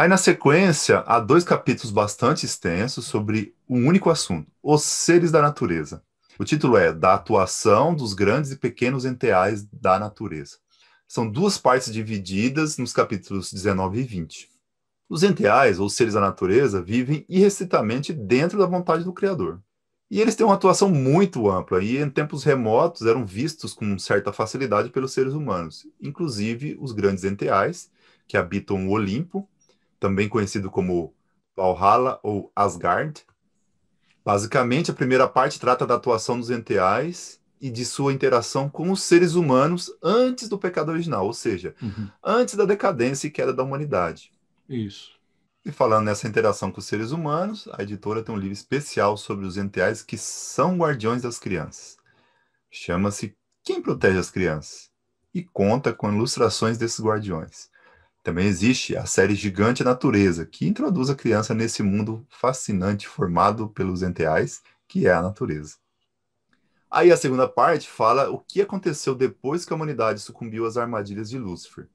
Aí, na sequência, há dois capítulos bastante extensos sobre um único assunto: os seres da natureza. O título é Da Atuação dos Grandes e Pequenos Enteais da Natureza. São duas partes divididas nos capítulos 19 e 20. Os enteais, ou seres da natureza, vivem irrestritamente dentro da vontade do Criador. E eles têm uma atuação muito ampla, e em tempos remotos eram vistos com certa facilidade pelos seres humanos, inclusive os grandes enteais, que habitam o Olimpo, também conhecido como Valhalla ou Asgard. Basicamente, a primeira parte trata da atuação dos enteais e de sua interação com os seres humanos antes do pecado original, ou seja, uhum. antes da decadência e queda da humanidade. Isso. E falando nessa interação com os seres humanos, a editora tem um livro especial sobre os enteais que são guardiões das crianças. Chama-se Quem Protege as Crianças? E conta com ilustrações desses guardiões. Também existe a série Gigante Natureza, que introduz a criança nesse mundo fascinante formado pelos enteais, que é a natureza. Aí a segunda parte fala o que aconteceu depois que a humanidade sucumbiu às armadilhas de Lúcifer.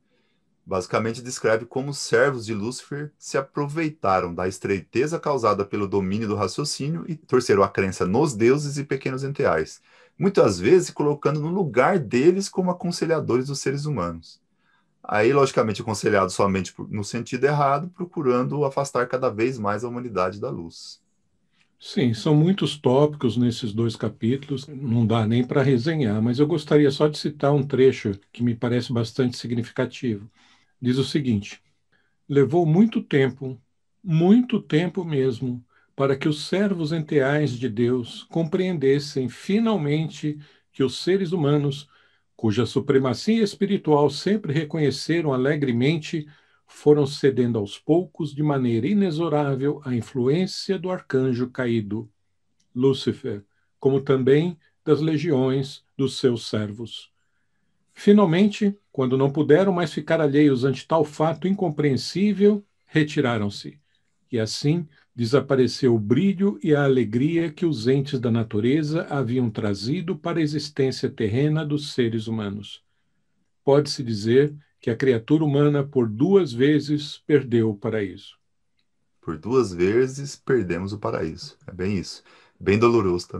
Basicamente descreve como os servos de Lúcifer se aproveitaram da estreiteza causada pelo domínio do raciocínio e torceram a crença nos deuses e pequenos enteais, muitas vezes colocando no lugar deles como aconselhadores dos seres humanos. Aí, logicamente, é aconselhado somente no sentido errado, procurando afastar cada vez mais a humanidade da luz. Sim, são muitos tópicos nesses dois capítulos, não dá nem para resenhar, mas eu gostaria só de citar um trecho que me parece bastante significativo. Diz o seguinte: Levou muito tempo, muito tempo mesmo, para que os servos enteais de Deus compreendessem finalmente que os seres humanos cuja supremacia espiritual sempre reconheceram alegremente, foram cedendo aos poucos, de maneira inexorável, à influência do arcanjo caído, Lúcifer, como também das legiões dos seus servos. Finalmente, quando não puderam mais ficar alheios ante tal fato incompreensível, retiraram-se e assim desapareceu o brilho e a alegria que os entes da natureza haviam trazido para a existência terrena dos seres humanos. Pode-se dizer que a criatura humana por duas vezes perdeu o paraíso. Por duas vezes perdemos o paraíso. É bem isso. Bem doloroso também.